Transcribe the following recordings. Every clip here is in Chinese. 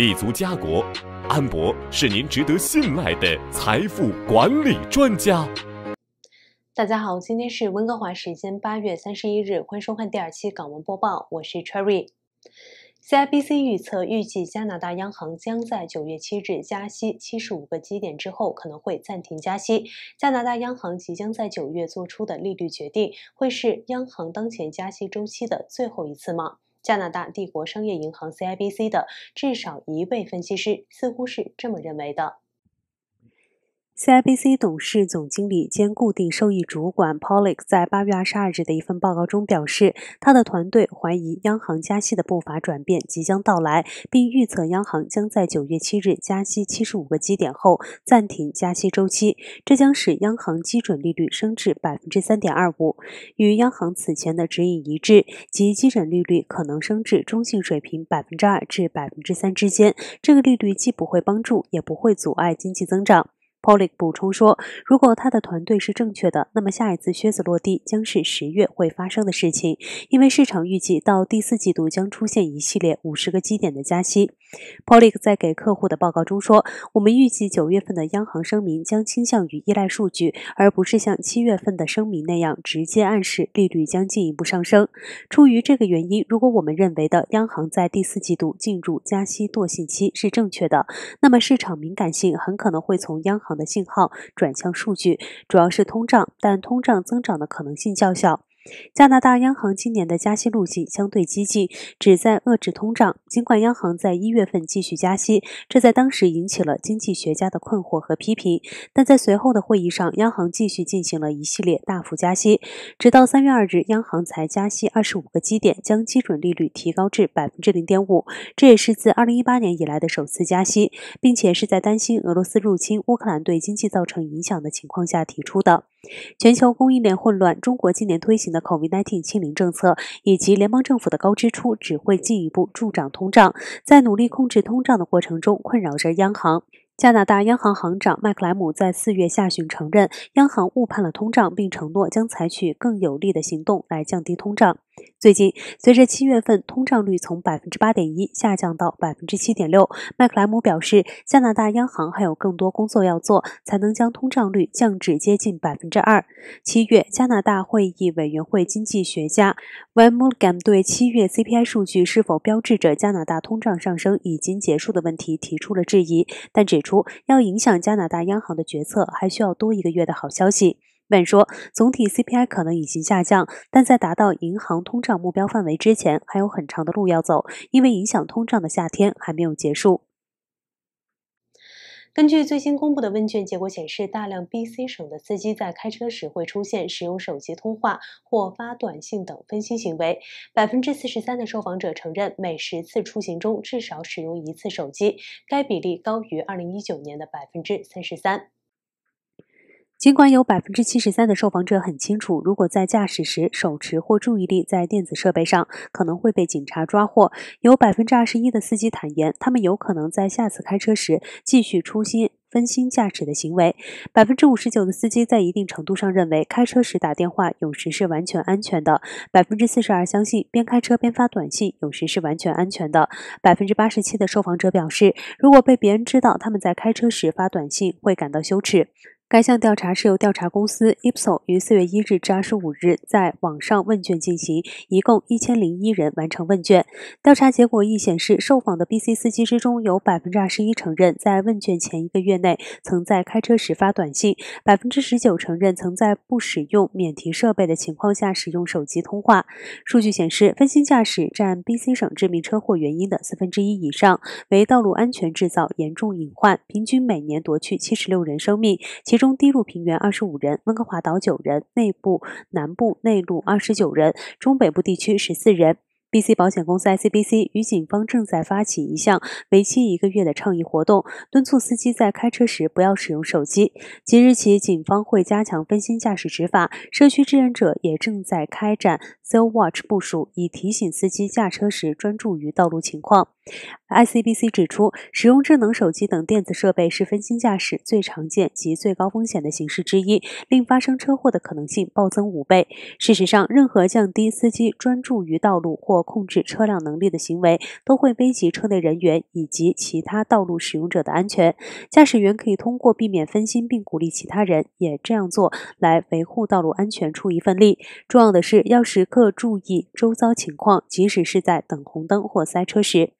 立足家国，安博是您值得信赖的财富管理专家。大家好，今天是温哥华时间八月三十一日，欢迎收看第二期港闻播报，我是 Cherry。CIBC 预测，预计加拿大央行将在九月七日加息七十五个基点之后，可能会暂停加息。加拿大央行即将在九月做出的利率决定，会是央行当前加息周期的最后一次吗？加拿大帝国商业银行 （CIBC） 的至少一位分析师似乎是这么认为的。CIBC 董事总经理兼固定收益主管 Polix 在八月二十二日的一份报告中表示，他的团队怀疑央行加息的步伐转变即将到来，并预测央行将在九月七日加息七十五个基点后暂停加息周期，这将使央行基准利率升至百分之三点二五，与央行此前的指引一致，即基准利率可能升至中性水平百分之二至百分之三之间。这个利率既不会帮助，也不会阻碍经济增长。p o l i c 补充说，如果他的团队是正确的，那么下一次靴子落地将是十月会发生的事情，因为市场预计到第四季度将出现一系列五十个基点的加息。Polik 在给客户的报告中说，我们预计九月份的央行声明将倾向于依赖数据，而不是像七月份的声明那样直接暗示利率将进一步上升。出于这个原因，如果我们认为的央行在第四季度进入加息惰性期是正确的，那么市场敏感性很可能会从央行。的信号转向数据，主要是通胀，但通胀增长的可能性较小。加拿大央行今年的加息路径相对激进，旨在遏制通胀。尽管央行在一月份继续加息，这在当时引起了经济学家的困惑和批评，但在随后的会议上，央行继续进行了一系列大幅加息，直到三月二日，央行才加息二十五个基点，将基准利率提高至百分之零点五。这也是自二零一八年以来的首次加息，并且是在担心俄罗斯入侵乌克兰对经济造成影响的情况下提出的。全球供应链混乱，中国今年推行的 COVID-19 清零政策，以及联邦政府的高支出，只会进一步助长通胀。在努力控制通胀的过程中，困扰着央行。加拿大央行行长麦克莱姆在四月下旬承认，央行误判了通胀，并承诺将采取更有力的行动来降低通胀。最近，随着七月份通胀率从百分之八点一下降到百分之七点六，麦克莱姆表示，加拿大央行还有更多工作要做，才能将通胀率降至接近百分之二。七月，加拿大会议委员会经济学家 v a n m u l g a n 对七月 CPI 数据是否标志着加拿大通胀上升已经结束的问题提出了质疑，但指出要影响加拿大央行的决策，还需要多一个月的好消息。本说，总体 CPI 可能已经下降，但在达到银行通胀目标范围之前，还有很长的路要走，因为影响通胀的夏天还没有结束。根据最新公布的问卷结果，显示大量 BC 省的司机在开车时会出现使用手机通话或发短信等分心行为。百分之四十三的受访者承认，每十次出行中至少使用一次手机，该比例高于二零一九年的百分之三十三。尽管有百分之七十三的受访者很清楚，如果在驾驶时手持或注意力在电子设备上，可能会被警察抓获。有百分之二十一的司机坦言，他们有可能在下次开车时继续粗心分心驾驶的行为。百分之五十九的司机在一定程度上认为，开车时打电话有时是完全安全的。百分之四十二相信，边开车边发短信有时是完全安全的。百分之八十七的受访者表示，如果被别人知道他们在开车时发短信，会感到羞耻。该项调查是由调查公司 i p s o 于四月一日至二十五日在网上问卷进行，一共一千零一人完成问卷。调查结果亦显示，受访的 B、C 司机之中有百分之二十一承认在问卷前一个月内曾在开车时发短信，百分之十九承认曾在不使用免提设备的情况下使用手机通话。数据显示，分心驾驶占 B、C 省致命车祸原因的四分之一以上，为道路安全制造严重隐患，平均每年夺去七十六人生命。其中低路平原二十五人，温哥华岛九人，内部南部内陆二十九人，中北部地区十四人。BC 保险公司 ICBC 与警方正在发起一项为期一个月的倡议活动，敦促司机在开车时不要使用手机。即日起，警方会加强分心驾驶执法。社区志愿者也正在开展 Cell Watch 部署，以提醒司机驾车时专注于道路情况。ICBC 指出，使用智能手机等电子设备是分心驾驶最常见及最高风险的形式之一，令发生车祸的可能性暴增五倍。事实上，任何降低司机专注于道路或控制车辆能力的行为都会危及车内人员以及其他道路使用者的安全。驾驶员可以通过避免分心并鼓励其他人也这样做来维护道路安全出一份力。重要的是要时刻注意周遭情况，即使是在等红灯或塞车时。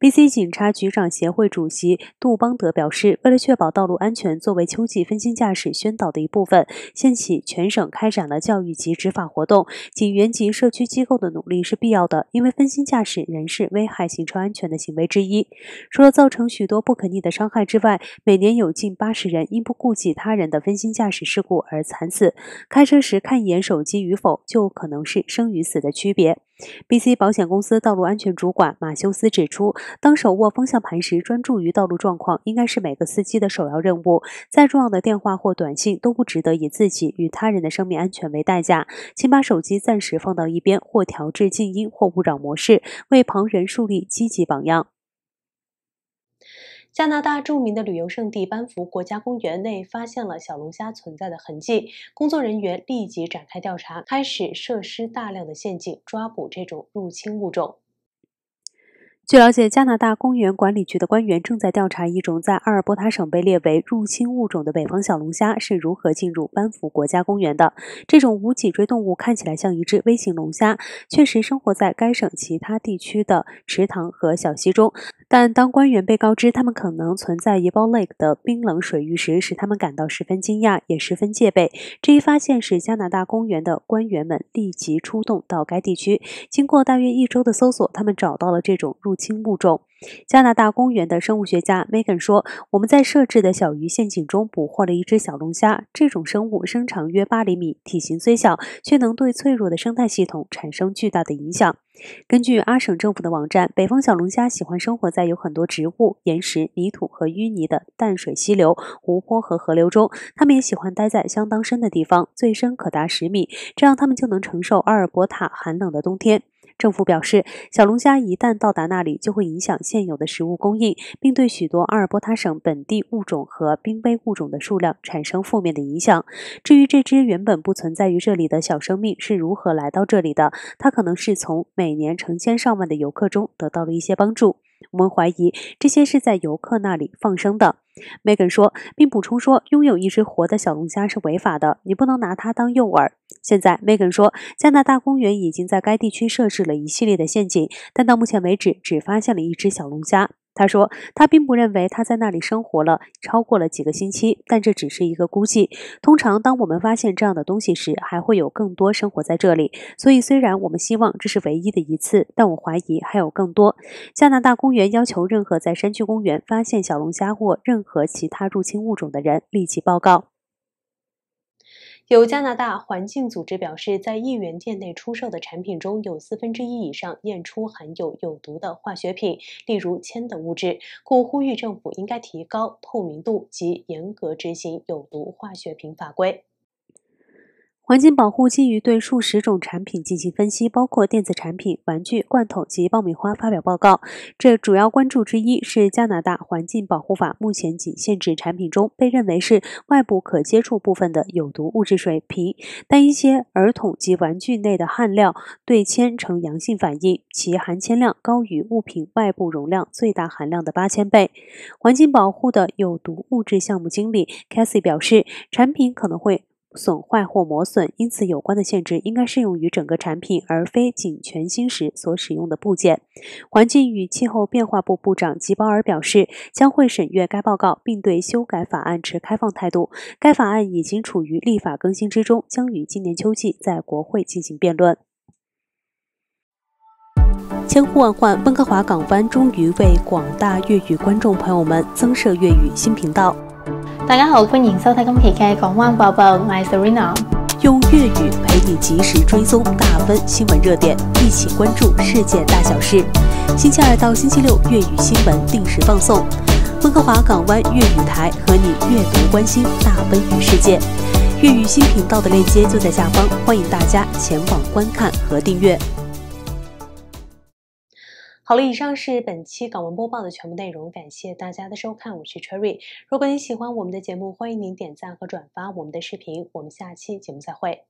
BC 警察局长协会主席杜邦德表示，为了确保道路安全，作为秋季分心驾驶宣导的一部分，现起全省开展了教育及执法活动。警员及社区机构的努力是必要的，因为分心驾驶仍是危害行车安全的行为之一。除了造成许多不可逆的伤害之外，每年有近八十人因不顾及他人的分心驾驶事故而惨死。开车时看一眼手机与否，就可能是生与死的区别。BC 保险公司道路安全主管马修斯指出，当手握方向盘时，专注于道路状况，应该是每个司机的首要任务。再重要的电话或短信，都不值得以自己与他人的生命安全为代价。请把手机暂时放到一边，或调至静音或勿扰模式，为旁人树立积极榜样。加拿大著名的旅游胜地班夫国家公园内发现了小龙虾存在的痕迹，工作人员立即展开调查，开始设施大量的陷阱抓捕这种入侵物种。据了解，加拿大公园管理局的官员正在调查一种在阿尔伯塔省被列为入侵物种的北方小龙虾是如何进入班夫国家公园的。这种无脊椎动物看起来像一只微型龙虾，确实生活在该省其他地区的池塘和小溪中。但当官员被告知他们可能存在 Ebola Lake 的冰冷水域时，使他们感到十分惊讶，也十分戒备。这一发现使加拿大公园的官员们立即出动到该地区。经过大约一周的搜索，他们找到了这种入侵物种。加拿大公园的生物学家 Megan 说：“我们在设置的小鱼陷阱中捕获了一只小龙虾。这种生物身长约八厘米，体型虽小，却能对脆弱的生态系统产生巨大的影响。”根据阿省政府的网站，北方小龙虾喜欢生活在有很多植物、岩石、泥土和淤泥的淡水溪流、湖泊和河流中。它们也喜欢待在相当深的地方，最深可达十米，这样它们就能承受阿尔伯塔寒冷的冬天。政府表示，小龙虾一旦到达那里，就会影响现有的食物供应，并对许多阿尔伯塔省本地物种和濒危物种的数量产生负面的影响。至于这只原本不存在于这里的小生命是如何来到这里的，它可能是从每年成千上万的游客中得到了一些帮助。我们怀疑这些是在游客那里放生的，Megan 说，并补充说拥有一只活的小龙虾是违法的，你不能拿它当诱饵。现在，Megan 说，加拿大公园已经在该地区设置了一系列的陷阱，但到目前为止只发现了一只小龙虾。他说：“他并不认为他在那里生活了超过了几个星期，但这只是一个估计。通常，当我们发现这样的东西时，还会有更多生活在这里。所以，虽然我们希望这是唯一的一次，但我怀疑还有更多。”加拿大公园要求任何在山区公园发现小龙虾或任何其他入侵物种的人立即报告。有加拿大环境组织表示，在一元店内出售的产品中有四分之一以上验出含有有毒的化学品，例如铅等物质，故呼吁政府应该提高透明度及严格执行有毒化学品法规。环境保护基于对数十种产品进行分析，包括电子产品、玩具、罐头及爆米花，发表报告。这主要关注之一是加拿大环境保护法目前仅限制产品中被认为是外部可接触部分的有毒物质水平，但一些儿童及玩具内的焊料对铅呈阳性反应，其含铅量高于物品外部容量最大含量的八千倍。环境保护的有毒物质项目经理 c a s s i e 表示，产品可能会。损坏或磨损，因此有关的限制应该适用于整个产品，而非仅全新时所使用的部件。环境与气候变化部部长吉鲍尔表示，将会审阅该报告，并对修改法案持开放态度。该法案已经处于立法更新之中，将于今年秋季在国会进行辩论。千呼万唤，温哥华港湾终于为广大粤语观众朋友们增设粤语新频道。大家好，欢迎收睇今期的《港湾报报》，我是 Serina。用粤语陪你及时追踪大温新闻热点，一起关注世界大小事。星期二到星期六，粤语新闻定时放送。温哥华港湾粤语台和你阅读关心大温与世界。粤语新频道的链接就在下方，欢迎大家前往观看和订阅。好了，以上是本期港闻播报的全部内容，感谢大家的收看，我是 Cherry。如果你喜欢我们的节目，欢迎您点赞和转发我们的视频，我们下期节目再会。